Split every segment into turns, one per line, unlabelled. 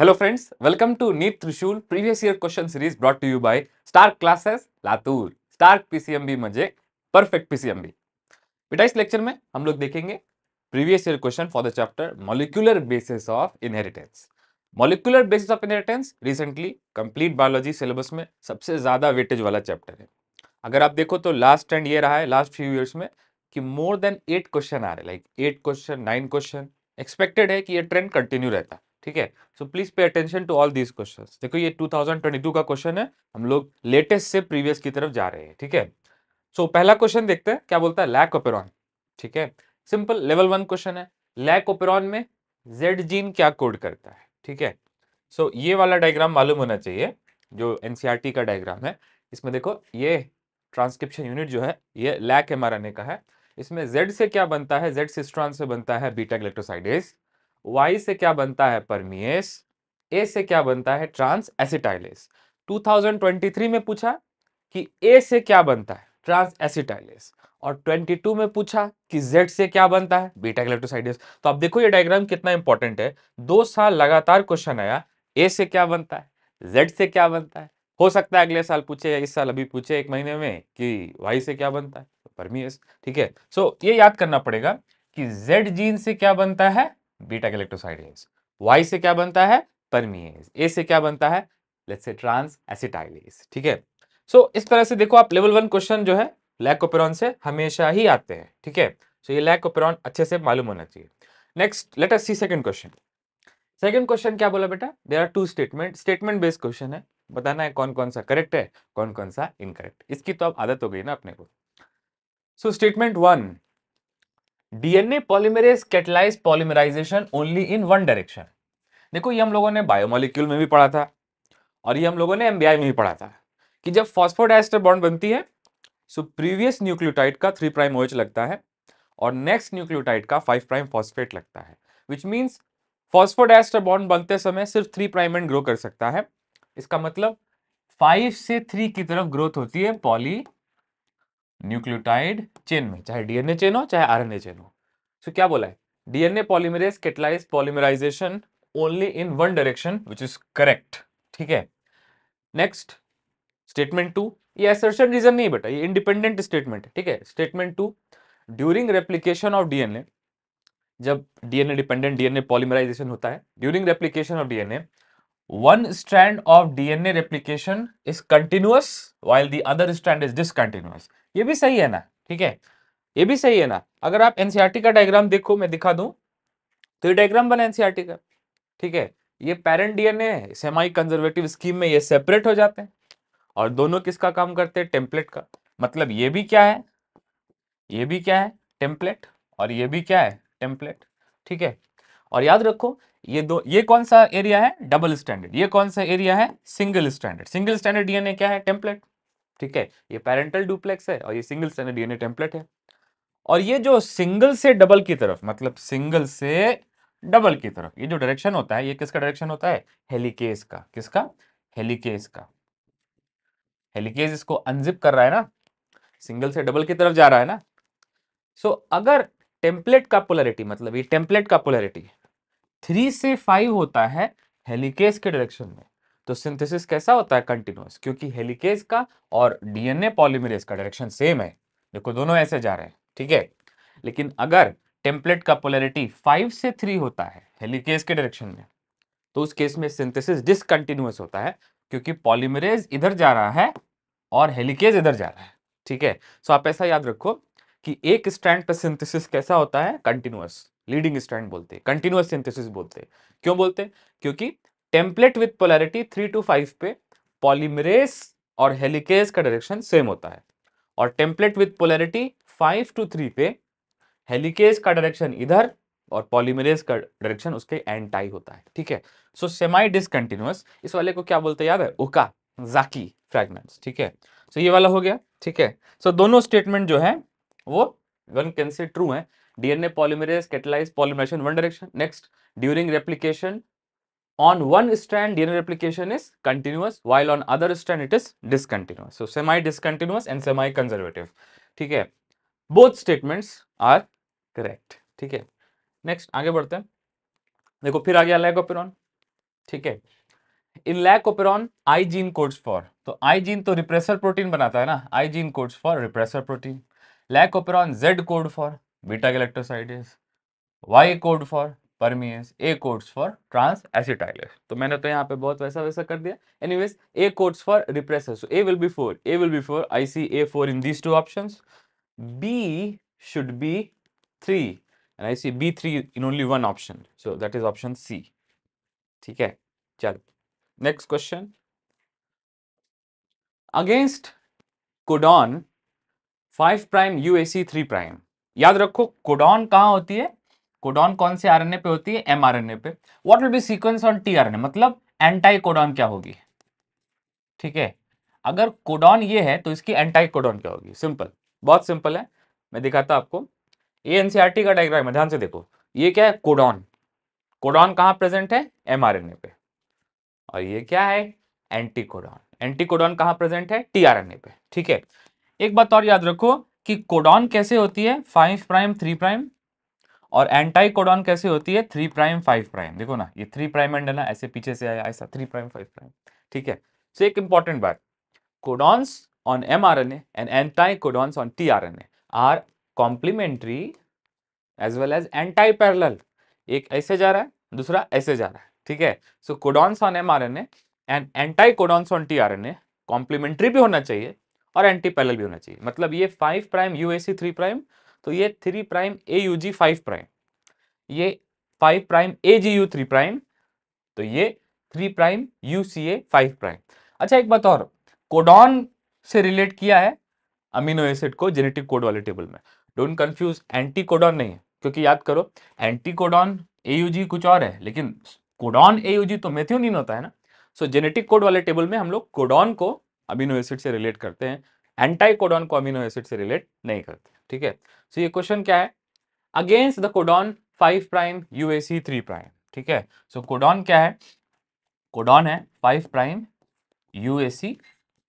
Hello friends welcome to NEET Trishul previous year question series brought to you by Stark classes Latur Stark PCMB मजे perfect PCMB बेटा इस lecture में हम लोग देखेंगे previous year question for the chapter molecular basis of inheritance molecular basis of inheritance recently complete biology syllabus में सबसे ज्यादा वेटेज वाला चैप्टर है अगर आप देखो तो लास्ट ट्रेंड ये रहा है लास्ट फ्यू ईयर्स में कि मोर देन एट क्वेश्चन आ रहे like eight question nine question expected है कि ये ट्रेंड कंटिन्यू रहता है ठीक है so please pay attention to all these question देखो ये 2022 का क्वेश्चन है हम लोग लेटेस्ट से प्रीवियस की तरफ जा रहे हैं ठीक है सो so, पहला क्वेश्चन देखते हैं क्या बोलता है लैक ओपेरॉन ठीक है सिंपल लेवल वन क्वेश्चन है लैक ओपेरॉन में जेड जीन क्या कोड करता है ठीक है सो so, ये वाला डायग्राम मालूम होना चाहिए जो टी e का डायग्राम है इसमें देखो ये ट्रांसक्रिप्शन यूनिट जो है ये लैक एम का है इसमें जेड से क्या बनता है जेड सिस्ट्रॉन से बनता है बीटा ग्लेक्टोसाइडेज वाई से क्या बनता है परमिएस ए से क्या बनता है ट्रांस एसिटाइलेस 2023 में पूछा कि ए से क्या बनता है ट्रांस एसिटाइलेस और 22 में पूछा कि Z से क्या बनता है बीटा ग्लेक्टोसाइडेस तो आप देखो ये डायग्राम कितना इंपॉर्टेंट है दो साल लगातार क्वेश्चन आया ए से क्या बनता है Z से क्या बनता है हो सकता है अगले साल पूछे या इस साल अभी पूछे एक महीने में कि वाई से क्या बनता है परमियस ठीक है सो ये याद करना पड़ेगा कि जेड जीन से क्या बनता है बीटा गैलेक्टोसाइडेज वाई से क्या बनता है परमिएज ए से क्या बनता है लेट्स से ट्रांस एसिटाइलेज ठीक है सो इस तरह से देखो आप लेवल वन क्वेश्चन जो है लैक ओपेरॉन से हमेशा ही आते हैं ठीक है सो ये लैक ओपेरॉन अच्छे से मालूम होना चाहिए next let us see second question second question क्या बोला बेटा there are two statement statement based question है बताना है कौन कौन सा करेक्ट है कौन कौन सा इनकरेक्ट इसकी तो अब आदत हो गई ना अपने को so statement one DNA polymerase catalyse polymerization only in one direction देखो ये हम लोगों ने बायोमोलिक्यूल में भी पढ़ा था और ये हम लोगों ने एमबीआई में भी पढ़ा था कि जब फॉस्फोडाइस्टर बॉन्ड बनती है सो प्रीवियस न्यूक्लियोटाइड का थ्री प्राइम ओएच लगता है और नेक्स्ट न्यूक्लियोटाइड का फाइव प्राइम फॉस्फेट लगता है विच मीन्स फॉस्फोडाइस्टर बॉन्ड बनते समय सिर्फ थ्री प्राइम एंड ग्रो कर सकता है इसका मतलब फाइव से थ्री की तरफ ग्रोथ होती है पॉली न्यूक्लियोटाइड चेन में चाहे डीएनए चेन हो चाहे आरएनए चेन हो सो so, क्या बोला है DNA polymerase catalyse polymerization only in one direction which is correct ठीक है नेक्स्ट स्टेटमेंट टू ये एसर्शन रीजन नहीं बेटा ये इंडिपेंडेंट स्टेटमेंट ठीक है statement two during replication of DNA जब डीएनए डिपेंडेंट डीएनए पॉलीमराइजेशन होता है during replication of DNA one strand of DNA replication is continuous while the other strand is discontinuous ये भी सही है ना ठीक है ये भी सही है ना अगर आप एनसीआरटी e का डायग्राम देखो मैं दिखा दूं तो ये डायग्राम बना एनसीआरटी e का ठीक है ये parent DNA semi conservative scheme में ये सेपरेट हो जाते हैं और दोनों किसका काम करते हैं टेम्पलेट का मतलब ये भी क्या है ये भी क्या है टेम्पलेट और ये भी क्या है टेम्पलेट ठीक है और याद रखो ये दो ये कौन सा एरिया है डबल स्टैंडर्ड ये कौन सा एरिया है single standard single standard DNA क्या है टेम्पलेट ठीक है ये पेरेंटल डुप्लेक्स है और ये सिंगल सेल डीएनए टेम्पलेट है और ये जो सिंगल से डबल की तरफ मतलब सिंगल से डबल की तरफ ये जो डायरेक्शन होता है ये किसका डायरेक्शन होता है हेलीकेस का किसका हेलीकेस का हेलीकेस इसको अनजिप कर रहा है ना सिंगल से डबल की तरफ जा रहा है ना सो so, अगर टेम्पलेट का पोलरिटी मतलब ये टेम्पलेट का पोलरिटी थ्री से फाइव होता है हेलीकेस के डायरेक्शन में तो सिंथेसिस कैसा होता है कंटिन्यूस क्योंकि हेलिकेज का और डीएनए पॉलीमरेज का डायरेक्शन सेम है देखो दोनों ऐसे जा रहे हैं ठीक है लेकिन अगर टेम्पलेट का पोलरिटी फाइव से थ्री होता है हेलिकेज के डायरेक्शन में तो उस केस में सिंथेसिस डिसकंटिन्यूस होता है क्योंकि पॉलीमरेज इधर जा रहा है और हेलिकेज इधर जा रहा है ठीक है सो आप ऐसा याद रखो कि एक स्टैंड पर सिंथेसिस कैसा होता है कंटिन्यूस लीडिंग स्टैंड बोलते हैं कंटिन्यूस सिंथेसिस बोलते हैं क्यों बोलते हैं क्योंकि template with polarity three to five पे पॉलीमरेस और हेलिकेज का डायरेक्शन सेम होता है और template with polarity five to three पे हेलिकेज का डायरेक्शन इधर और पॉलीमरेज का डायरेक्शन उसके एंटाई होता है ठीक है सो सेमाई डिसकंटिन्यूस इस वाले को क्या बोलते हैं याद है ओका जाकी फ्रैगमेंट्स ठीक है सो so, ये वाला हो गया ठीक है सो so, दोनों स्टेटमेंट जो है वो वन कैन से ट्रू है DNA polymerase catalyse polymerization one direction next during replication on one strand DNA replication is continuous while on other strand it is discontinuous. So semi-discontinuous and semi-conservative. ठीक है both statements are correct ठीक है next आगे बढ़ते हैं देखो फिर आ गया लैकोपेरॉन ठीक है in lac operon I gene codes for तो आई जीन तो रिप्रेसर प्रोटीन बनाता है ना I gene codes for repressor protein lac operon Z code for beta galactosidase Y code for permease A codes for trans acetylase तो मैंने तो यहाँ पे बहुत वैसा वैसा कर दिया anyways A codes for repressor A will be four A will be four I C A four in these two option B should be three and I C B three in only one option so that is option C ठीक है चलो next question against codon five prime U A C three prime याद रखो codon कहाँ होती है codon कौन से आरएनए पे होती है एमआरएनए पे what will be sequence on tRNA मतलब एंटाई कोडॉन क्या होगी ठीक है अगर कोडॉन ये है तो इसकी एंटाई कोडॉन क्या होगी सिंपल बहुत सिंपल है मैं दिखाता आपको ये एनसीआरटी e का डायग्राम है ध्यान से देखो ये क्या है कोडॉन कोडॉन कहाँ प्रेजेंट है एमआरएनए पे और ये क्या है एंटी कोडॉन एंटी कोडॉन कहाँ प्रेजेंट है टीआरएनए पे ठीक है एक बात और याद रखो कि कोडॉन कैसे होती है फाइव प्राइम थ्री प्राइम और एंटाई कोडॉन कैसे होती है थ्री प्राइम फाइव प्राइम देखो ना ये थ्री प्राइम एंड है ना ऐसे पीछे से आया ऐसा थ्री प्राइम फाइव प्राइम ठीक है सो एक इंपॉर्टेंट बात codons on mRNA and anticodons on tRNA are complementary as well as anti parallel एक ऐसे जा रहा है दूसरा ऐसे जा रहा है ठीक है so codons on M R N and anti codons on T R A complementary भी होना चाहिए और एंटी पैरल भी होना चाहिए मतलब ये five prime U C three prime तो ये three prime A U G five prime ये five prime A G U three prime तो ये three prime U C A five prime अच्छा एक बात और कोडॉन से रिलेट किया है अमीनो एसिड को जेनेटिक कोड वाले टेबल में डोंट कंफ्यूज एंटी कोडॉन नहीं है क्योंकि याद करो anti codon A U G कुछ और है लेकिन कोडॉन ए यू जी तो मेथियोनिन होता है ना सो जेनेटिक कोड वाले टेबल में हम लोग कोडॉन को अमीनो एसिड से रिलेट करते हैं एंटाइकोडॉन को अमीनो एसिड से रिलेट नहीं करते ठीक है सो ये क्वेश्चन क्या है against the codon five prime UAC three prime ठीक है सो कोडॉन क्या है कोडॉन है five prime UAC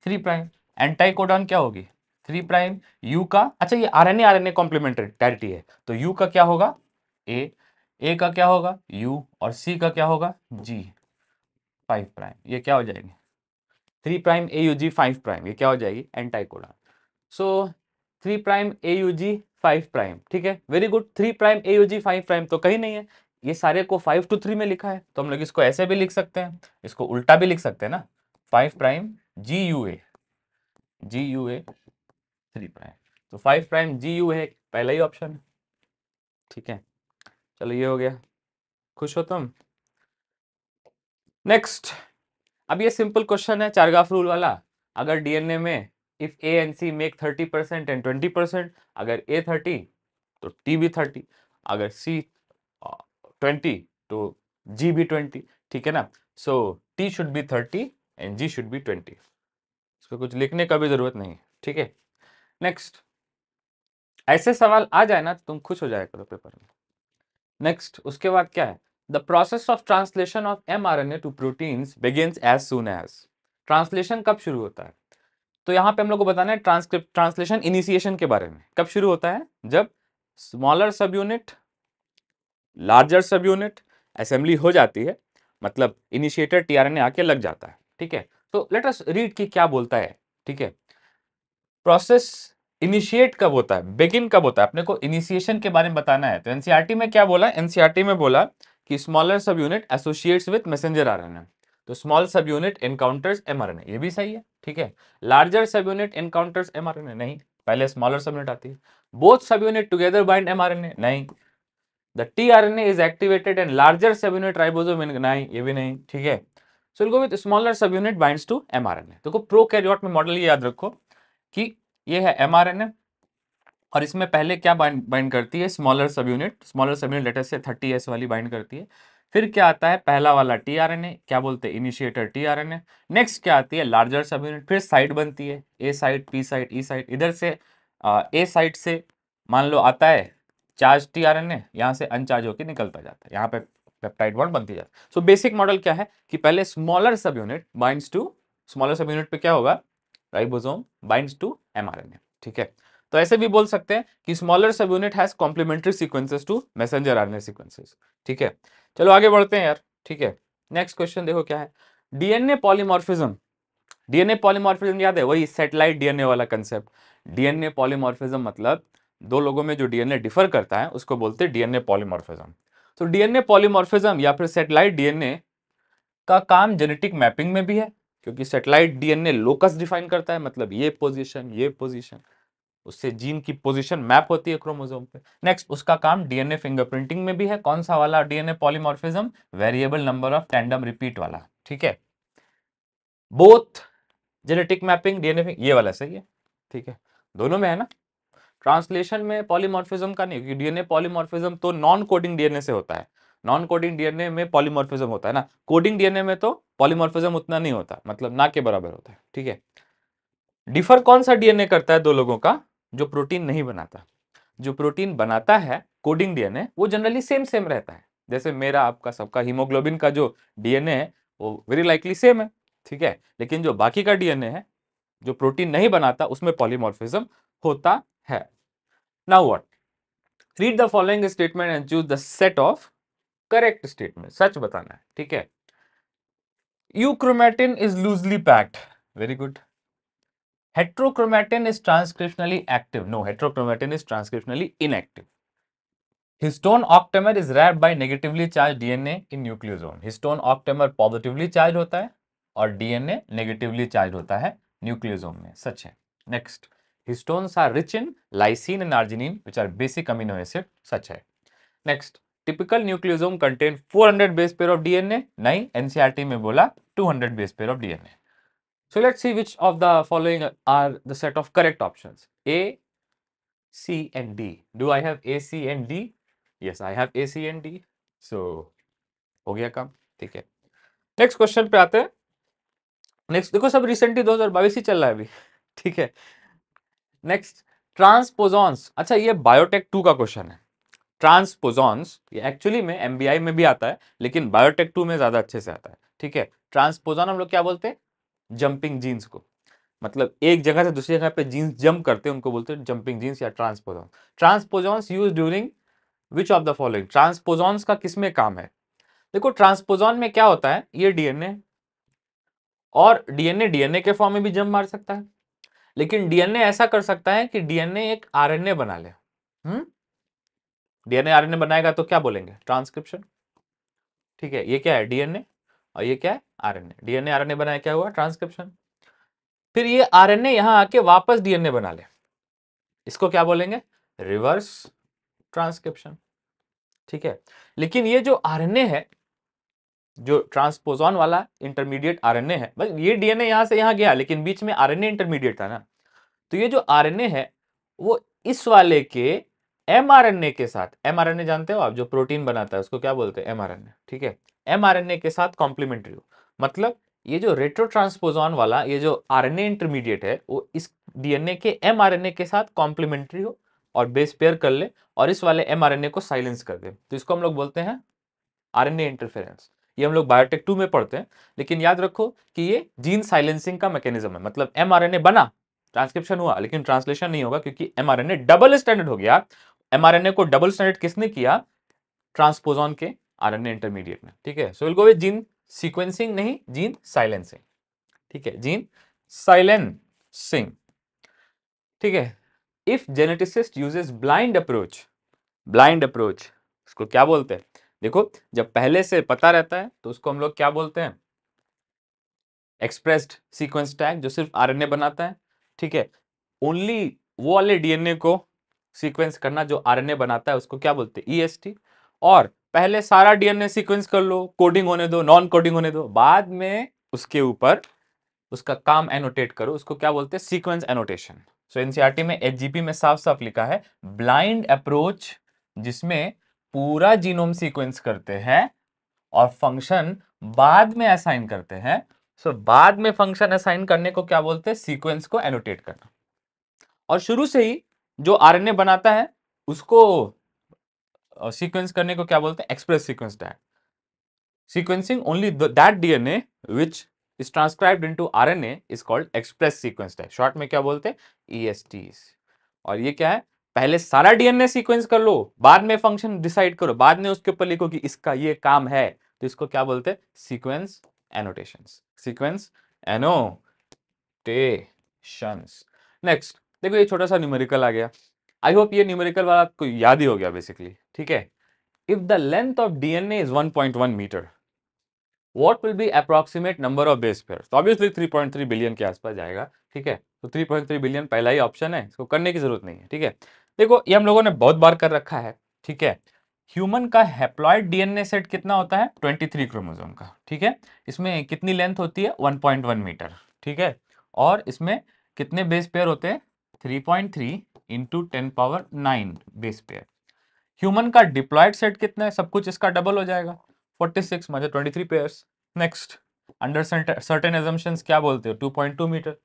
three prime anticodon क्या होगी थ्री प्राइम यू का अच्छा ये R N A R N RNA complementarity है तो यू का क्या होगा ए ए का क्या होगा यू और सी का क्या होगा जी फाइव प्राइम ये क्या हो जाएंगे three prime A U G five prime ये क्या हो जाएगी anticodon so three prime A U G five prime ठीक है very good three prime A U G five prime तो कहीं नहीं है ये सारे को फाइव टू थ्री में लिखा है तो हम लोग इसको ऐसे भी लिख सकते हैं इसको उल्टा भी लिख सकते हैं ना five prime G U A G U A three prime तो five prime G U A पहला ही ऑप्शन है ठीक है चलो ये हो गया खुश हो तुम नेक्स्ट अब ये सिंपल क्वेश्चन है चारगाफ रूल वाला अगर डीएनए में if A and C make thirty percent and twenty percent अगर ए थर्टी तो टी भी थर्टी अगर सी ट्वेंटी तो जी भी ट्वेंटी ठीक है ना so T should be thirty and G should be twenty इसको कुछ लिखने का भी जरूरत नहीं ठीक है नेक्स्ट ऐसे सवाल आ जाए ना तो तुम खुश हो जाए करो पेपर में नेक्स्ट उसके बाद क्या है The process of translation of mRNA to proteins begins as soon as. Translation कब शुरू होता है तो यहाँ पे हम लोग को बताना है ट्रांसक्रिप्ट ट्रांसलेशन इनिशिएशन के बारे में कब शुरू होता है जब स्मॉलर सब यूनिट लार्जर सब यूनिट असेंबली हो जाती है मतलब initiator T R N A आके लग जाता है ठीक है तो लेट अस रीड की क्या बोलता है ठीक है प्रोसेस इनिशिएट कब होता है बिगिन कब होता है अपने को इनिशिएशन के बारे में बताना है तो एनसीईआरटी e में क्या बोला एनसीईआरटी e में बोला कि स्मॉलर सब unit associates with messenger RNA तो small sub unit encounters mRNA ये भी सही है ठीक है लार्जर सब यूनिट एनकाउंटर्स एमआरएनए नहीं पहले स्मॉलर सब यूनिट आती है both subunit together bind mRNA नहीं the T R tRNA is activated and larger सब यूनिट राइबोसोम नहीं ये भी नहीं ठीक है सो गो विद स्मॉलर सब subunit binds to M R mRNA देखो प्रो प्रोकैरियोट में मॉडल ये याद रखो कि ये है एमआरएनए और इसमें पहले क्या बाइंड बाइंड करती है स्मॉलर सब यूनिट स्मॉलर सब यूनिट लेटर से थर्टी एस वाली बाइंड करती है फिर क्या आता है पहला वाला टी आर एन ए क्या बोलते हैं initiator T R N A next क्या आती है लार्जर सब यूनिट फिर साइड बनती है A side P side E side इधर से ए साइड से मान लो आता है charge T R N A यहाँ से अनचार्ज होकर निकलता जाता है यहाँ पे पेप्टाइड बॉन्ड बनती जाती है सो बेसिक मॉडल क्या है कि पहले स्मॉलर सब यूनिट बाइंड्स टू स्मॉलर सब यूनिट पर क्या होगा राइबोसोम बाइंड्स टू एमआरएनए ठीक है तो ऐसे भी बोल सकते हैं कि स्मॉलर सब subunit has complementary sequences to messenger RNA sequences ठीक है चलो आगे बढ़ते हैं यार ठीक है नेक्स्ट क्वेश्चन देखो क्या है डीएनए पॉलीमॉर्फिज्म डीएनए पॉलीमॉर्फिज्म याद है वही सेटेलाइट डीएनए वाला कंसेप्ट डीएनए पॉलीमॉर्फिज्म मतलब दो लोगों में जो डीएनए डिफर करता है उसको बोलते हैं डीएनए पॉलीमॉर्फिज्म तो डीएनए पॉलीमॉर्फिज्म या फिर सेटेलाइट डीएनए का काम जेनेटिक मैपिंग में भी है क्योंकि सेटेलाइट डीएनए लोकस डिफाइन करता है मतलब ये पोजीशन ये पोजीशन उससे जीन की पोजीशन मैप होती है क्रोमोसोम पे नेक्स्ट उसका काम डीएनए फिंगरप्रिंटिंग में भी है कौन सा वाला DNA polymorphism variable number of tandem repeat वाला ठीक है बोथ जेनेटिक मैपिंग डीएनए ये वाला सही है ठीक है दोनों में है ना ट्रांसलेशन में पॉलीमॉर्फिज्म का नहीं क्योंकि डीएनए पॉलीमॉर्फिज्म तो नॉन कोडिंग डीएनए से होता है नॉन कोडिंग डीएनए में पॉलीमॉर्फिज्म होता है ना कोडिंग डीएनए में तो पॉलीमॉर्फिज्म उतना नहीं होता मतलब ना के बराबर होता है ठीक है डिफर कौन सा डीएनए करता है दो लोगों का जो प्रोटीन नहीं बनाता जो प्रोटीन बनाता है कोडिंग डीएनए वो जनरली सेम सेम रहता है जैसे मेरा आपका सबका हीमोग्लोबिन का जो डीएनए है वो वेरी लाइकली सेम है ठीक है लेकिन जो बाकी का डीएनए है जो प्रोटीन नहीं बनाता उसमें पॉलीमोर्फिज्म होता है now what read the following statement and choose the set of correct statement सच बताना है ठीक है chromatin is loosely packed very good heterochromatin is transcriptionally active no heterochromatin is transcriptionally inactive histone octamer is wrap by negatively charge DNA in nucleosome histone octamer positively charge होता है और DNA negatively charge होता है nucleosome में सच है next histones are rich in lysine and arginine which are basic amino acid सच है next typical nucleosome contain four hundred base pair of DNA नहीं एनसीआरटी में बोला two hundred base pair of DNA So let's see which of the following are the set of correct options. A, C and D. Do I have A, C and D? Yes, I have A, C and D. So, हो गया काम ठीक है next question पे आते हैं next देखो सब रिसेंटली 2022 ही चल रहा है अभी ठीक है नेक्स्ट ट्रांसपोजॉन्स अच्छा ये बायोटेक टू का क्वेश्चन है ट्रांसपोजॉन्स ये एक्चुअली में एमबीआई में भी आता है लेकिन बायोटेक टू में ज्यादा अच्छे से आता है ठीक है ट्रांसपोजॉन हम लोग क्या बोलते हैं जंपिंग जीन्स को मतलब एक जगह से दूसरी जगह पे जीन्स जंप करते हैं उनको बोलते हैं जंपिंग जीन्स या transposon transposons use during which of the following transposons का किस में काम है देखो ट्रांसपोजॉन में क्या होता है ये डीएनए और डीएनए डीएनए के फॉर्म में भी जंप मार सकता है लेकिन डीएनए ऐसा कर सकता है कि डीएनए एक आरएनए बना ले डीएनए हम्म? आरएनए बनाएगा तो क्या बोलेंगे ट्रांसक्रिप्शन ठीक है ये क्या है डीएनए और ये क्या है आरएनए डीएनए आरएनए बनाया क्या हुआ ट्रांसक्रिप्शन फिर ये आरएनए यहां आके वापस डीएनए बना ले इसको क्या बोलेंगे रिवर्स ट्रांसक्रिप्शन ठीक है लेकिन ये जो आरएनए है जो ट्रांसपोजॉन वाला इंटरमीडिएट आरएनए है बस ये डीएनए यहां से यहां गया लेकिन बीच में आरएनए इंटरमीडिएट था ना तो ये जो आरएनए है वो इस वाले के एमआरएनए के साथ एमआरएनए जानते हो आप जो प्रोटीन बनाता है उसको क्या बोलते हैं एमआरएनए ठीक है एमआरएनए के साथ कॉम्प्लीमेंट्री हो मतलब ये जो रेट्रो ट्रांसपोजॉन वाला ये जो आरएनए इंटरमीडिएट है वो इस डीएनए के एमआरएनए के साथ कॉम्प्लीमेंट्री हो और बेस पेयर कर ले और इस वाले एमआरएनए को साइलेंस कर दे तो इसको हम लोग बोलते हैं आरएनए इंटरफेरेंस ये हम लोग बायोटेक टू में पढ़ते हैं लेकिन याद रखो कि ये जीन साइलेंसिंग का मैकेनिज्म है मतलब एमआरएनए बना ट्रांसक्रिप्शन हुआ लेकिन ट्रांसलेशन नहीं होगा क्योंकि एमआरएनए डबल स्टैंडर्ड हो गया एमआरएनए को डबल स्टैंडर्ड किसने किया ट्रांसपोजॉन के आरएनए इंटरमीडिएट में ठीक है so will go with gene sequencing नहीं जीन साइलेंसिंग ठीक है जीन साइलेंसिंग ठीक है if geneticist uses blind approach blind approach उसको क्या बोलते हैं देखो जब पहले से पता रहता है तो उसको हम लोग क्या बोलते हैं एक्सप्रेस्ड सीक्वेंस टैग जो सिर्फ आरएनए बनाता है ठीक है ओनली वो वाले डीएनए को सीक्वेंस करना जो आरएनए बनाता है उसको क्या बोलते हैं ईएसटी और पहले सारा डीएनए सीक्वेंस कर लो कोडिंग होने दो नॉन कोडिंग होने दो बाद में उसके ऊपर उसका काम एनोटेट करो उसको क्या बोलते हैं सीक्वेंस एनोटेशन सो एनसीईआरटी में एचजीपी में साफ साफ लिखा है ब्लाइंड अप्रोच जिसमें पूरा जीनोम सीक्वेंस करते हैं और फंक्शन बाद में असाइन करते हैं सो so, बाद में फंक्शन असाइन करने को क्या बोलते हैं सीक्वेंस को एनोटेट करना और शुरू से ही जो आरएनए बनाता है उसको सीक्वेंस करने को क्या बोलते हैं express sequence die sequencing only that DNA which is transcribe into R N is called express sequence die short में क्या बोलते हैं ईएसटी e और ये क्या है पहले सारा डीएनए सीक्वेंस कर लो बाद में फंक्शन डिसाइड करो बाद में उसके ऊपर लिखो कि इसका ये काम है तो इसको क्या बोलते हैं sequence annotations sequence annotations next देखो ये छोटा सा न्यूमेरिकल आ गया आई होप ये न्यूमेरिकल वाला आपको याद ही हो गया बेसिकली ठीक है if the length of DNA is 1.1 meter what will be approximate number of base pair तो ऑब्वियसली 3.3 बिलियन के आसपास जाएगा ठीक है तो 3.3 बिलियन पहला ही ऑप्शन है इसको करने की जरूरत नहीं है ठीक है देखो ये हम लोगों ने बहुत बार कर रखा है ठीक है ह्यूमन का हेप्लॉइड डीएनए सेट कितना होता है थ्री क्रोमोजोम का ठीक है इसमें कितनी लेंथ होती है वन मीटर ठीक है और इसमें कितने बेस पेयर होते हैं three point three into ten power nine base pair human का डिप्लॉयड सेट कितना है सब कुछ इसका डबल हो जाएगा फोर्टी सिक्स मतलब twenty three pairs next under certain assumption क्या बोलते हो two point two meter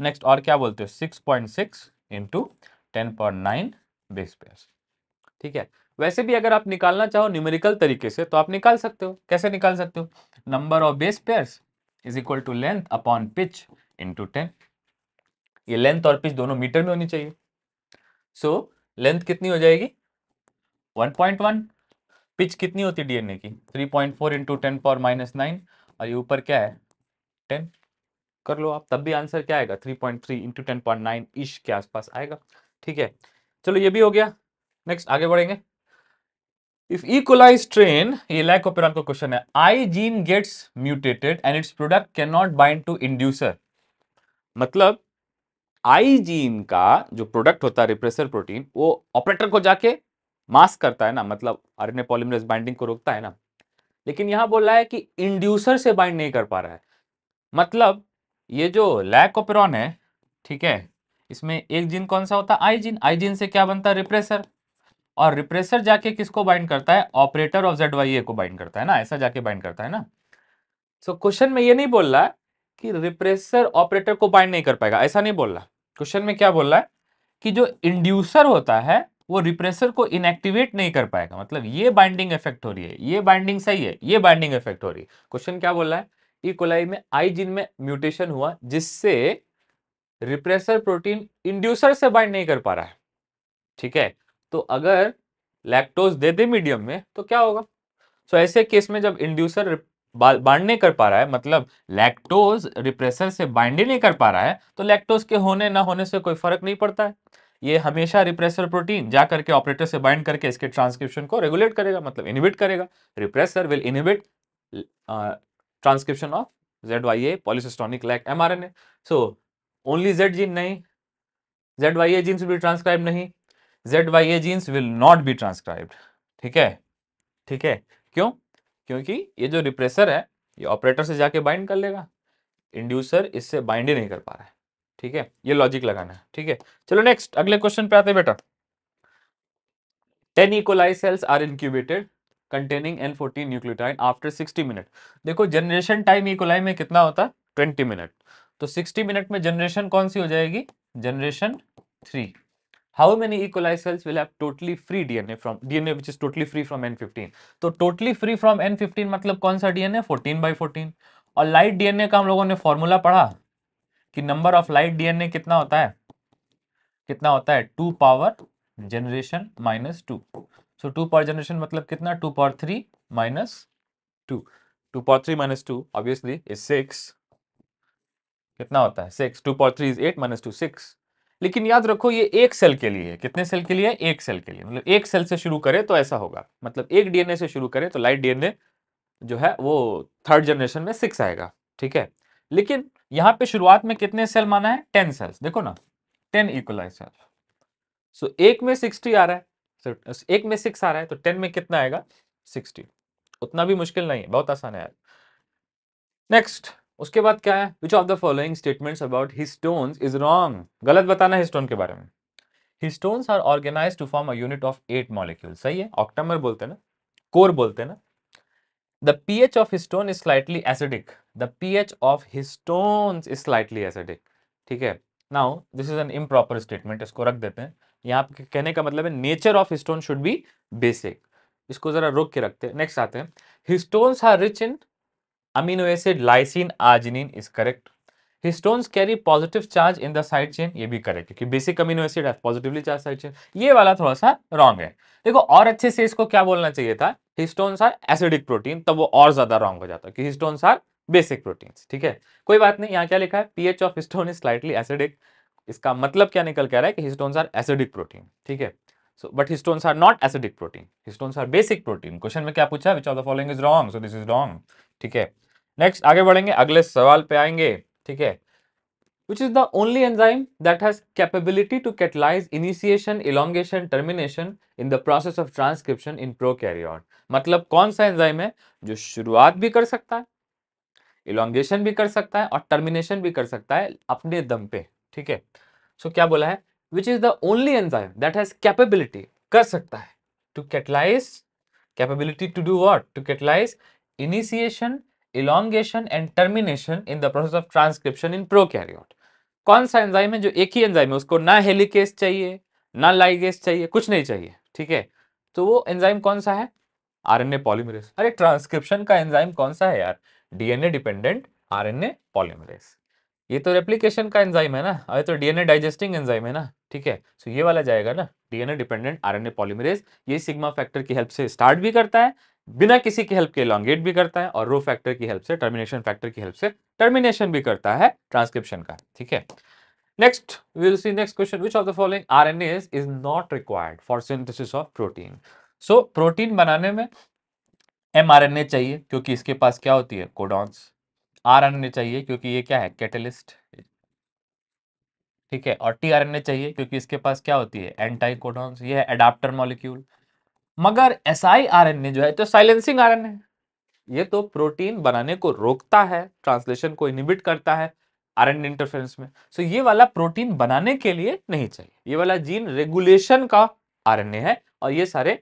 next और क्या बोलते हो six point six into ten power nine base pair ठीक है वैसे भी अगर आप निकालना चाहो न्यूमेरिकल तरीके से तो आप निकाल सकते हो कैसे निकाल सकते हो number of base pairs is equal to length upon pitch into ten ये लेंथ और पिच दोनों मीटर में होनी चाहिए सो so, लेंथ कितनी हो जाएगी 1.1 पिच कितनी होती है डीएनए की 3.4 point four into ten power minus nine और ये ऊपर क्या है 10 कर लो आप तब भी आंसर क्या आएगा 3.3 point three into ten point nine ish के आसपास आएगा ठीक है चलो ये भी हो गया नेक्स्ट आगे बढ़ेंगे इफ इकोलाई स्ट्रेन ये लैक ऑपर का क्वेश्चन है I gene gets mutated and its product can not bind to inducer मतलब आई जीन का जो प्रोडक्ट होता है रिप्रेसर प्रोटीन वो ऑपरेटर को जाके मास्क करता है ना मतलब आरएनए पॉलीमरेज बाइंडिंग को रोकता है ना लेकिन यहां बोल रहा है कि इंड्यूसर से बाइंड नहीं कर पा रहा है मतलब ये जो लैकोपेरॉन है ठीक है इसमें एक जीन कौन सा होता है आई जीन आई जीन से क्या बनता है रिप्रेसर और रिप्रेसर जाके किसको बाइंड करता है operator of Z Y A को बाइंड करता है ना ऐसा जाके बाइंड करता है ना सो so, क्वेश्चन में ये नहीं बोल रहा कि रिप्रेसर ऑपरेटर को बाइंड नहीं कर पाएगा ऐसा नहीं बोल रहा क्वेश्चन में क्या बोल रहा है कि जो इंड्यूसर होता है वो रिप्रेसर को इनएक्टिवेट नहीं कर पाएगा मतलब ये बाइंडिंग इफेक्ट हो रही है ये बाइंडिंग सही है ये बाइंडिंग इफेक्ट हो रही है क्वेश्चन क्या बोल रहा है ई e. कोलाई में आई जिन में म्यूटेशन हुआ जिससे रिप्रेसर प्रोटीन इंड्यूसर से बाइंड नहीं कर पा रहा है ठीक है तो अगर लैक्टोज दे दे मीडियम में तो क्या होगा सो so, ऐसे केस में जब इंड्यूसर बाइंड नहीं कर पा रहा है मतलब लैक्टोज रिप्रेसर से बाइंड ही नहीं कर पा रहा है तो लैक्टोज के होने ना होने से कोई फर्क नहीं पड़ता है ये हमेशा रिप्रेसर प्रोटीन जा करके ऑपरेटर से बाइंड करके इसके ट्रांसक्रिप्शन को रेगुलेट करेगा मतलब इनिबिट करेगा repressor will inhibit transcription of Z Y A polycistronic lac M R N A so only Z gene नहीं Z Y A genes will transcribe नहीं Z Y A genes will not be transcribed ठीक है ठीक है क्यों क्योंकि ये जो रिप्रेसर है ये ऑपरेटर से जाके बाइंड कर लेगा इंड्यूसर इससे बाइंड ही नहीं कर पा रहा है ठीक है ये लॉजिक लगाना है ठीक है चलो नेक्स्ट अगले क्वेश्चन पे आते हैं बेटा ten E coli cells are incubated containing N fourteen nucleotide after sixty minute देखो जनरेशन टाइम इकोलाई में कितना होता है ट्वेंटी मिनट तो सिक्सटी मिनट में जनरेशन कौन सी हो जाएगी generation three how many E. coli cells will have totally free DNA from which is totally free from N fifteen तो totally free from N fifteen मतलब कौन सा DNA फोर्टीन बाई फोर्टीन और लाइट डीएनए का हम लोगों ने formula पढ़ा कि नंबर ऑफ लाइट डीएनए कितना होता है कितना होता है two power generation minus two so two power generation मतलब कितना two power three minus two two power three minus two obviously is six कितना होता है six two power three is eight minus two six लेकिन याद रखो ये एक सेल के लिए है कितने सेल के लिए एक सेल के लिए मतलब एक सेल से शुरू करें तो ऐसा होगा मतलब एक डीएनए से शुरू करें तो लाइट डीएनए जो है वो थर्ड जनरेशन में सिक्स आएगा ठीक है लेकिन यहाँ पे शुरुआत में कितने सेल माना है टेन सेल्स देखो ना टेन इक्वलाइज सेल्स सो एक में सिक्सटी आ रहा है so, एक में सिक्स आ रहा है तो टेन में कितना आएगा सिक्सटी उतना भी मुश्किल नहीं है बहुत आसान है यार नेक्स्ट उसके बाद क्या है which of the following statements about histone is wrong गलत बताना है हिस्टोन के बारे में histone are organize to form a unit of eight molecule सही है ऑक्टेमर बोलते ना कोर बोलते ना the pH of histone is slightly acidic the pH of histones is slightly acidic ठीक है now this is an improper statement इसको रख देते हैं यहाँ पे कहने का मतलब है nature of histone should be basic इसको जरा रोक के रखते हैं नेक्स्ट आते हैं histones are rich in amino acid lysine arginine is correct histones carry positive charge in the side chain ये भी करेक्ट क्योंकि बेसिक अमीनो एसिड है पॉजिटिवली चार्ज साइड चेन ये वाला थोड़ा सा रॉन्ग है देखो और अच्छे से इसको क्या बोलना चाहिए था हिस्टोन्स आर एसिडिक प्रोटीन तब वो और ज्यादा रॉन्ग हो जाता है कि हिस्टोन्स आर बेसिक प्रोटीन ठीक है कोई बात नहीं यहाँ क्या लिखा है pH of histone is slightly acidic इसका मतलब क्या निकल के आ रहा है कि हिस्टोन्स आर एसिडिक प्रोटीन ठीक है so but histones are not acidic protein histones are basic protein question में क्या पूछा which of the following is wrong so this is wrong ठीक है नेक्स्ट आगे बढ़ेंगे अगले सवाल पे आएंगे ठीक है which is the only enzyme that has capability to catalyze initiation elongation termination in the process of transcription in pro मतलब कौन सा एंजाइम है जो शुरुआत भी कर सकता है इलांगेशन भी कर सकता है और टर्मिनेशन भी कर सकता है अपने दम पे ठीक है सो क्या बोला है which is the only enzyme that has capability कर सकता है to catalyze capability to do what to catalyze initiation elongation and termination in the process of transcription in prokaryote कौन सा एंजाइम है जो एक ही एंजाइम है उसको ना हेलिकेस चाहिए ना लाइगेस चाहिए कुछ नहीं चाहिए ठीक है तो वो एंजाइम कौन सा है आरएनए पॉलीमरेज अरे ट्रांसक्रिप्शन का एंजाइम कौन सा है यार डीएनए डिपेंडेंट आरएनए पॉलीमरेज ये तो रेप्लीकेशन का एंजाइम है ना अरे तो डीएनए डाइजेस्टिंग एंजाइम है ना ठीक है सो ये वाला जाएगा ना डीएनए डिपेंडेंट आरएनए पॉलीमरेज ये सिग्मा फैक्टर की हेल्प से स्टार्ट भी करता है बिना किसी की हेल्प के लॉन्गेट भी करता है और रो फैक्टर की हेल्प से टर्मिनेशन फैक्टर की हेल्प से टर्मिनेशन भी करता है ट्रांसक्रिप्शन का ठीक है next will see next question which of the following R N As is not required for synthesis of protein so protein बनाने में एम आर एन ए चाहिए क्योंकि इसके पास क्या होती है कोडॉन्स आर एन ए चाहिए क्योंकि ये क्या है कैटलिस्ट ठीक है और टी आर एन ए चाहिए क्योंकि इसके पास क्या होती है एंटाइकोडॉन्स ये है एडाप्टर मॉलिक्यूल मगर एस ए जो है तो साइलेंसिंग आर है ये तो प्रोटीन बनाने को रोकता है ट्रांसलेशन को इनिबिट करता है आर एन इंटरफेरेंस में सो ये वाला प्रोटीन बनाने के लिए नहीं चाहिए ये वाला जीन रेगुलेशन का आर है और ये सारे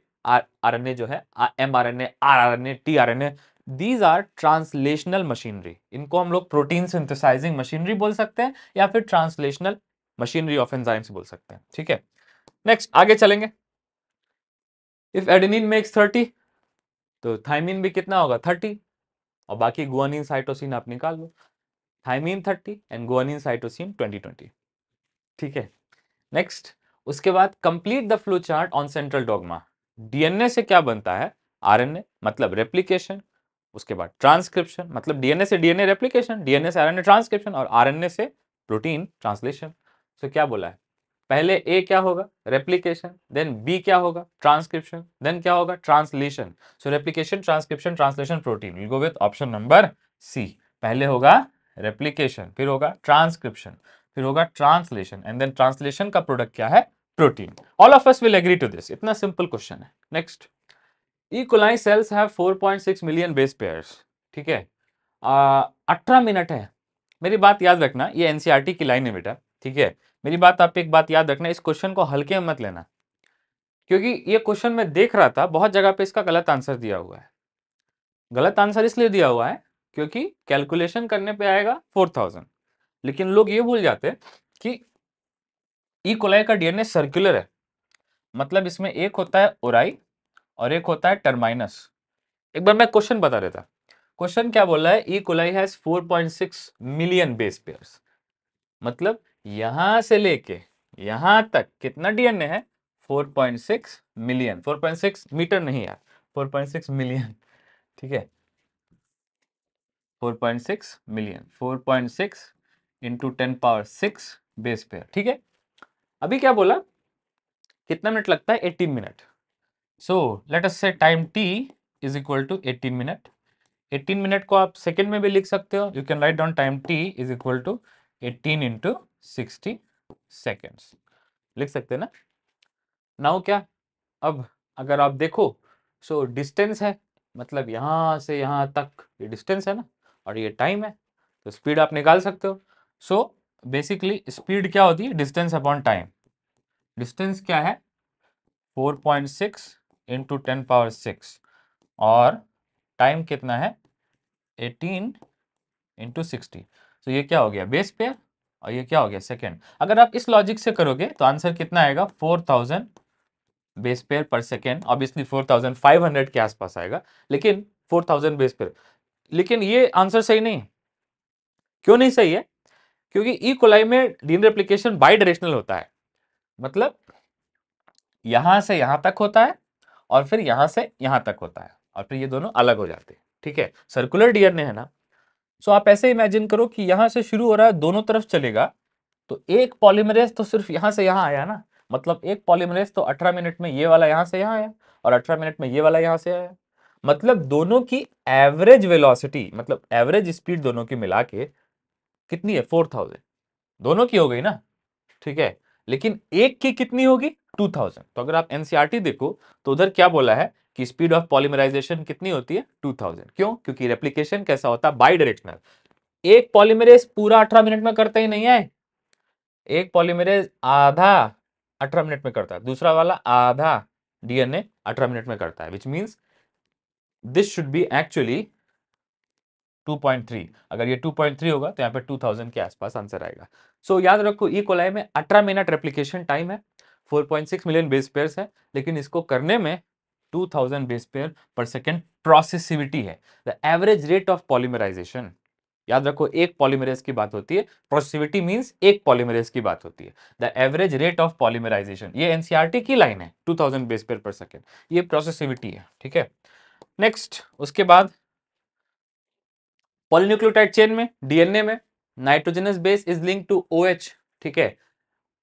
आर एन ए जो है M R N A R R N A T R N A these are translational machinery इनको हम लोग प्रोटीन सिंथेसाइजिंग मशीनरी बोल सकते हैं या फिर ट्रांसलेशनल मशीनरी ऑफ एंजाइम्स बोल सकते हैं ठीक है नेक्स्ट आगे चलेंगे इफ एडिनिन मेक्स थर्टी तो थाइमिन भी कितना होगा थर्टी और बाकी गुआनिन साइटोसिन आप निकाल लो thymine thirty and guanine cytosine twenty twenty ठीक है नेक्स्ट उसके बाद complete the flow chart on central dogma DNA से क्या बनता है आरएनए मतलब रेप्लीकेशन उसके बाद ट्रांसक्रिप्शन मतलब डीएनए से डीएनए रेप्लीकेशन डीएनए से आरएनए ट्रांसक्रिप्शन और आरएनए से प्रोटीन ट्रांसलेशन सो क्या बोला है पहले ए क्या होगा रेप्लीकेशन देन बी क्या होगा ट्रांसक्रिप्शन देन क्या होगा translation so replication transcription translation protein will go with option number C पहले होगा रेप्लीकेशन फिर होगा ट्रांसक्रिप्शन फिर होगा ट्रांसलेशन एंड देन ट्रांसलेशन का प्रोडक्ट क्या है protein all of us will agree to this इतना सिंपल क्वेश्चन है next E coli cells have 4.6 million base pairs ठीक है अठारह मिनट है मेरी बात याद रखना ये एनसीईआरटी e की लाइन है बेटा ठीक है मेरी बात आप एक बात याद रखना इस क्वेश्चन को हल्के मत लेना क्योंकि ये क्वेश्चन मैं देख रहा था बहुत जगह पे इसका गलत आंसर दिया हुआ है गलत आंसर इसलिए दिया हुआ है क्योंकि कैलकुलेशन करने पे आएगा फोर थाउजेंड लेकिन लोग ये भूल जाते कि ई e. कोलाई का डीएनए सर्कुलर है मतलब इसमें एक होता है ओराई और एक होता है टर्माइनस एक बार मैं क्वेश्चन बता देता क्वेश्चन क्या बोल रहा है E coli has 4.6 million base pairs मतलब यहां से लेके यहां तक कितना डीएनए है 4.6 मिलियन 4.6 मीटर नहीं यार 4.6 मिलियन ठीक है 4.6 million 4.6 into ten power six base pair ठीक है अभी क्या बोला कितना मिनट लगता है 18 मिनट सो लेट अस से time T is equal to 18 minute 18 minute को आप सेकेंड में भी लिख सकते हो you can write down time T is equal to 18 into sixty seconds लिख सकते ना नाउ क्या अब अगर आप देखो सो so डिस्टेंस है मतलब यहाँ से यहाँ तक ये डिस्टेंस है ना और ये टाइम है तो स्पीड आप निकाल सकते हो सो बेसिकली स्पीड क्या होती है डिस्टेंस अपॉन टाइम डिस्टेंस क्या है 4.6 point six into ten power six और टाइम कितना है 18 इंटू सिक्सटी तो ये क्या हो गया बेस पेयर और ये क्या हो गया सेकेंड अगर आप इस लॉजिक से करोगे तो आंसर कितना आएगा फोर थाउजेंड बेस पेयर पर second obviously four thousand five hundred के आसपास आएगा लेकिन फोर थाउजेंड बेस पेयर लेकिन ये आंसर सही नहीं क्यों नहीं सही है क्योंकि ई e. कोलाई में डीन रेप्लीकेशन बाई डायरेक्शनल होता है मतलब यहां से यहां तक होता है और फिर यहां से यहां तक होता है और फिर ये दोनों अलग हो जाते हैं ठीक है सर्कुलर डीएनए है ना सो आप ऐसे इमेजिन करो कि यहां से शुरू हो रहा है दोनों तरफ चलेगा तो एक पॉलीमरेज तो सिर्फ यहां से यहां आया ना मतलब एक पॉलीमरेज तो 18 मिनट में ये वाला यहां से यहां आया और 18 मिनट में ये वाला यहां से आया मतलब दोनों की एवरेज वेलोसिटी मतलब एवरेज स्पीड दोनों की मिला के कितनी है फोर थाउजेंड दोनों की हो गई ना ठीक है लेकिन एक की कितनी होगी टू थाउजेंड तो अगर आप एनसीआरटी e देखो तो उधर क्या बोला है कि स्पीड ऑफ पॉलीमराइजेशन कितनी होती है 2000 क्यों क्योंकि रेप्लीकेशन कैसा होता है बाई डायरेक्शनल एक पॉलीमरेज पूरा 18 मिनट में करता ही नहीं है एक पॉलीमरेज आधा 18 मिनट में करता है दूसरा वाला आधा डीएनए 18 मिनट में करता है which means this should be actually 2.3 अगर ये 2.3 होगा तो यहाँ पे 2000 के आसपास आंसर आएगा सो so, याद रखो ई कोलाई में 18 मिनट रेप्लीकेशन टाइम है 4.6 मिलियन बेस पेयर्स है लेकिन इसको करने में 2000 बेस पेयर पर सेकेंड प्रोसेसिविटी है the average rate of polymerization याद रखो एक पॉलीमरेज की बात होती है प्रोसेसिविटी मीन्स एक पॉलीमरेज की बात होती है the average rate of polymerization ये एनसीईआरटी e की लाइन है 2000 बेस पेयर पर सेकेंड ये प्रोसेसिविटी है ठीक है नेक्स्ट उसके बाद पॉलीन्यूक्लियोटाइड चेन में डीएनए में nitrogenous base is link to O ठीक है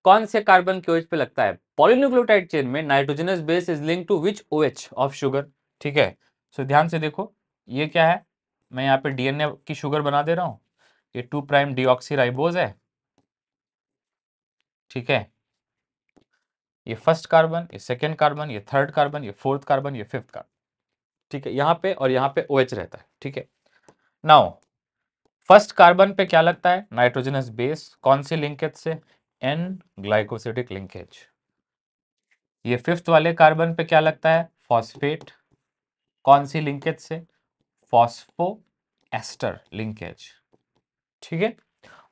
कौन से कार्बन के ओएच पे लगता है पॉलिन्यूक्लियोटाइड चेन में nitrogenous base is link to which OH of sugar ठीक है सो so, ध्यान से देखो ये क्या है मैं यहाँ पे डीएनए की शुगर बना दे रहा हूँ ये टू प्राइम डीऑक्सीराइबोज है ठीक है ये फर्स्ट कार्बन ये सेकेंड कार्बन ये थर्ड कार्बन ये फोर्थ कार्बन ये फिफ्थ कार्बन ठीक है यहाँ पे और यहाँ पे ओ OH रहता है ठीक है नाउ फर्स्ट कार्बन पे क्या लगता है नाइट्रोजनस बेस कौन से लिंकेज से एन ग्लाइकोसिडिक लिंकेज ये फिफ्थ वाले कार्बन पे क्या लगता है फॉस्फेट कौन सी लिंकेज से फॉस्फो एस्टर लिंकेज ठीक है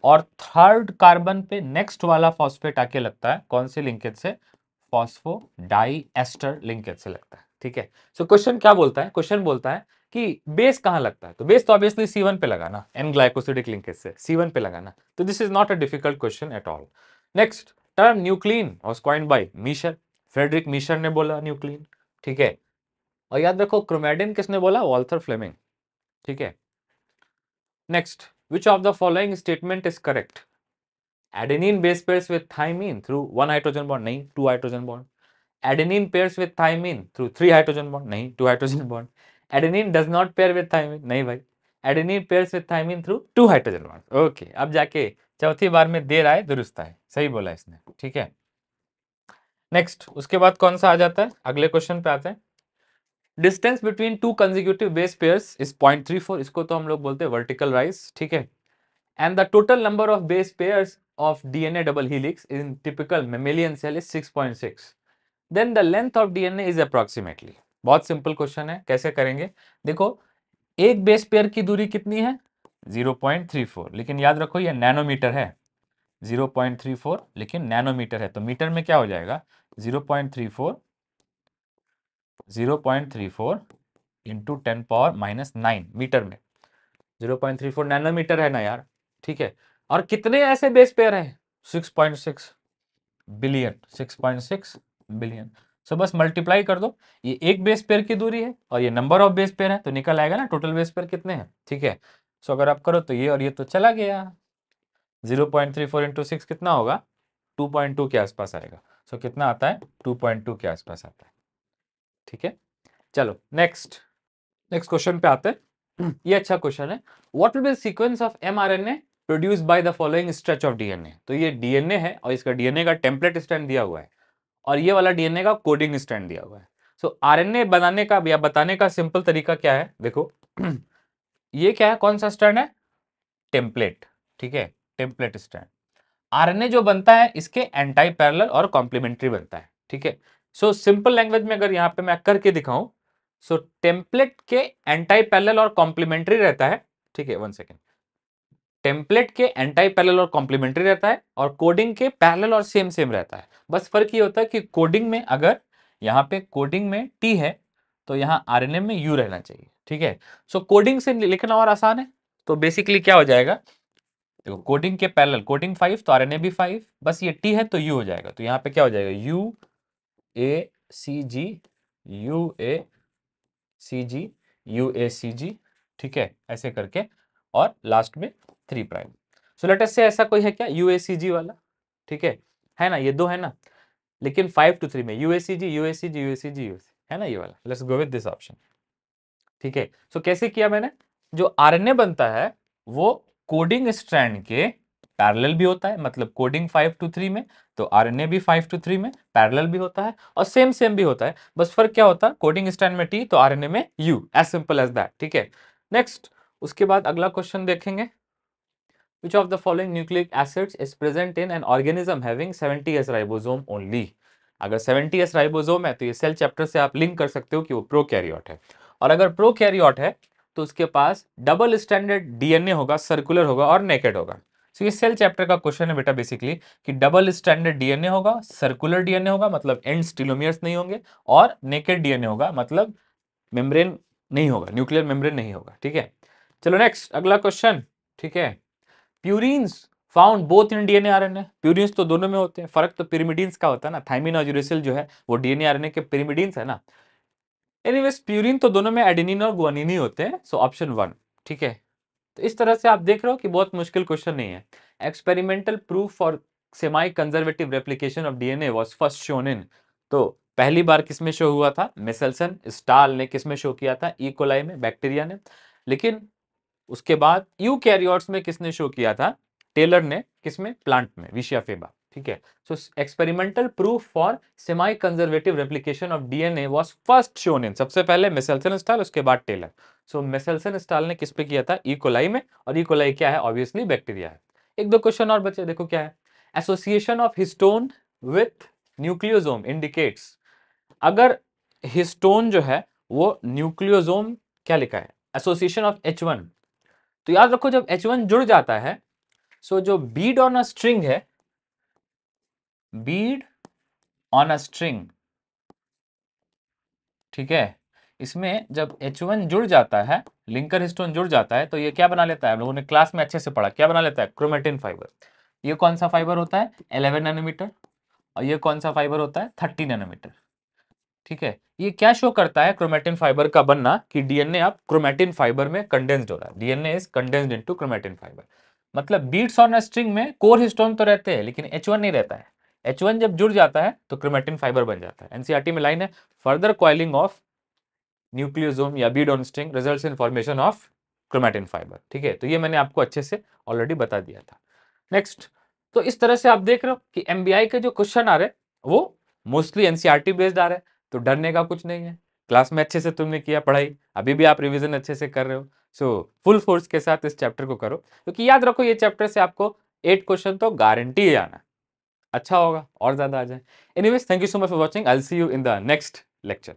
और थर्ड कार्बन पे नेक्स्ट वाला फॉस्फेट आके लगता है कौन सी लिंकेज से फॉस्फो डाई एस्टर लिंकेज से लगता है ठीक है सो क्वेश्चन क्या बोलता है क्वेश्चन बोलता है कि बेस कहां लगता है तो बेस तो ऑब्वियसली सी पे लगाना एन ग्लाइकोसिडिक लिंकेज से सी पे लगाना तो this is not a difficult question at all next term nuclein was coined by Miescher Friedrich Miescher ने बोला न्यूक्लीन ठीक है और याद रखो क्रोमेडिन किसने बोला वॉल्थर फ्लेमिंग ठीक है next which of the following statement is correct adenine base pairs with thymine through one hydrogen bond नहीं two hydrogen bond adenine pairs with thymine through three hydrogen bond नहीं two hydrogen bond adenine does not pair with thymine नहीं भाई adenine pairs with thymine through two hydrogen bond okay अब जाके चौथी बार में देर आए दुरुस्त आए सही बोला इसने ठीक है नेक्स्ट उसके बाद कौन सा आ जाता है अगले क्वेश्चन पे आते हैं distance between two consecutive base pairs is point three four इसको तो हम लोग बोलते हैं वर्टिकल राइज ठीक है and the total number of base pairs of DNA double helix in typical mammalian cell is six point six then the length of DNA is approximately बहुत simple question है कैसे करेंगे देखो एक बेस पेयर की दूरी कितनी है 0.34 लेकिन याद रखो ये नैनोमीटर है 0.34 लेकिन नैनोमीटर है तो मीटर में क्या हो जाएगा 0.34 0.34 into ten power minus nine metre में 0.34 नैनोमीटर है ना यार ठीक है और कितने ऐसे बेस पेयर हैं 6.6 बिलियन 6.6 बिलियन सो बस मल्टीप्लाई कर दो ये एक बेस पेयर की दूरी है और ये नंबर ऑफ बेस पेयर है तो निकल आएगा ना टोटल बेस पेयर कितने हैं ठीक है सो अगर आप करो तो ये और ये तो चला गया zero point three four into six कितना होगा टू पॉइंट टू के आसपास आएगा सो so, कितना आता है टू पॉइंट टू के आसपास आता है ठीक है चलो नेक्स्ट नेक्स्ट क्वेश्चन पे आते हैं ये अच्छा क्वेश्चन है what will be sequence of M R N A produce by the following stretch of DNA तो ये डीएनए है और इसका डीएनए का टेम्पलेट स्टैंड दिया हुआ है और ये वाला डीएनए का कोडिंग स्टैंड दिया हुआ है सो so, आरएनए बनाने का या बताने का सिंपल तरीका क्या है देखो ये क्या है कौन सा स्टैंड है टेम्पलेट ठीक है टेम्पलेट स्टैंड आरएनए जो बनता है इसके एंटाई पैरेलल और कॉम्प्लीमेंट्री बनता है ठीक है सो सिंपल लैंग्वेज में अगर यहाँ पे मैं करके दिखाऊं सो so, टेम्पलेट के एंटाई पैरल और कॉम्प्लीमेंट्री रहता है ठीक है वन सेकेंड टेम्पलेट के एंटाई पैरल और कॉम्प्लीमेंट्री रहता है और कोडिंग के पैरल और सेम सेम रहता है बस फर्क ये होता है कि कोडिंग में अगर यहाँ पे कोडिंग में टी है तो यहाँ आर में यू रहना चाहिए ठीक है सो कोडिंग से लिखना और आसान है तो बेसिकली क्या हो जाएगा देखो कोडिंग के पैरेलल कोडिंग फाइव तो आर भी फाइव बस ये टी है तो यू हो जाएगा तो यहाँ पे क्या हो जाएगा U A C G U A C G U A C G ठीक है ऐसे करके और लास्ट में थ्री प्राइम सो लेटेस्ट से ऐसा कोई है क्या यू ए सी जी वाला ठीक है है ना ये दो है ना लेकिन फाइव टू थ्री में U A C G U A C G U A C G U A C है ना ये वाला let's go with this option ठीक है सो कैसे किया मैंने जो आरएनए बनता है वो कोडिंग स्ट्रैंड के पैरेलल भी होता है मतलब कोडिंग फाइव टू थ्री में तो आरएनए भी फाइव टू थ्री में पैरेलल भी होता है और सेम सेम भी होता है बस फर्क क्या होता है कोडिंग स्टैंड में टी तो आरएनए में U as simple as that ठीक है नेक्स्ट उसके बाद अगला क्वेश्चन देखेंगे which of the following nucleic acids is present in an organism having 70S ribosome only अगर सेवेंटी एस राइबोजोम है तो ये सेल चैप्टर से आप लिंक कर सकते हो कि वो प्रो कैरियॉट है और अगर प्रो कैरियॉट है तो उसके पास डबल स्टैंडर्ड डीएनए होगा सर्कुलर होगा और नेकेड होगा सो so, ये सेल चैप्टर का क्वेश्चन है बेटा बेसिकली कि डबल स्टैंडर्ड डीएनए होगा सर्कुलर डीएनए होगा मतलब एंड स्टिलोमियर्स नहीं होंगे और नेकेड डीएनए होगा मतलब मेम्ब्रेन नहीं होगा न्यूक्लियर मेम्ब्रेन नहीं होगा ठीक है चलो नेक्स्ट अगला क्वेश्चन ठीक है purines found both in DNA RNA purines तो दोनों में होते हैं फर्क तो पिरीमिडीन्स का होता है ना थाइमिन और यूरेसिल जो है वो डीएनए आरएनए के पिरीमिडीन्स है ना एनीवेज प्यूरिन तो दोनों में एडिनिन और गुआनिन ही होते हैं सो ऑप्शन वन ठीक है तो इस तरह से आप देख रहे हो कि बहुत मुश्किल क्वेश्चन नहीं है experimental proof for semiconservative replication of DNA was first shown in तो पहली बार किसमें शो हुआ था मिसलसन स्टाल ने किसमें शो किया था ईकोलाई e. में बैक्टीरिया ने लेकिन उसके बाद यू कैरियॉर्ट्स में किसने शो किया था टेलर ने किसमें प्लांट में विशिया फेबा ठीक है so experimental proof for semiconservative replication of DNA was first shown in सबसे पहले मेसेल्सन स्टाइल उसके बाद टेलर सो मेसेल्सन स्टाइल ने किस पे किया था इकोलाई e. में और इकोलाई e. क्या है ऑब्वियसली बैक्टीरिया है एक दो क्वेश्चन और बचे देखो क्या है association of histone with nucleosome indicates अगर हिस्टोन जो है वो न्यूक्लियोजोम क्या लिखा है एसोसिएशन ऑफ एच वन तो याद रखो जब एच वन जुड़ जाता है सो जो बीड ऑन अ स्ट्रिंग है बीड ऑन अ स्ट्रिंग ठीक है इसमें जब H1 जुड़ जाता है लिंकर हिस्टोन जुड़ जाता है तो ये क्या बना लेता है हम लोगों ने क्लास में अच्छे से पढ़ा क्या बना लेता है क्रोमेटिन फाइबर ये कौन सा फाइबर होता है 11 नैनोमीटर और ये कौन सा फाइबर होता है 30 नैनोमीटर ठीक है ये क्या शो करता है क्रोमेटिन फाइबर का बनना कि डीएनए आप क्रोमेटिन फाइबर में कंडेंस्ड हो रहा है DNA is condensed into chromatin fibre मतलब बीट्स ऑन स्ट्रिंग में कोर हिस्टोन तो रहते हैं लेकिन एच नहीं रहता है एच जब जुड़ जाता है तो क्रोमेटिन फाइबर बन जाता है एनसीआरटी e में लाइन है फर्दर कॉइलिंग ऑफ न्यूक्लियोजोम या bead on string result in formation of chromatin fibre ठीक है तो ये मैंने आपको अच्छे से ऑलरेडी बता दिया था नेक्स्ट तो इस तरह से आप देख रहे हो कि एम के जो क्वेश्चन आ रहे हैं वो मोस्टली एनसीआरटी बेस्ड आ रहे हैं तो डरने का कुछ नहीं है क्लास में अच्छे से तुमने किया पढ़ाई अभी भी आप रिविजन अच्छे से कर रहे हो सो फुल फोर्स के साथ इस चैप्टर को करो क्योंकि तो याद रखो ये चैप्टर से आपको एट क्वेश्चन तो गारंटी आना अच्छा होगा और ज़्यादा आ जाए anyways thank you so much for watching I see you in the next lecture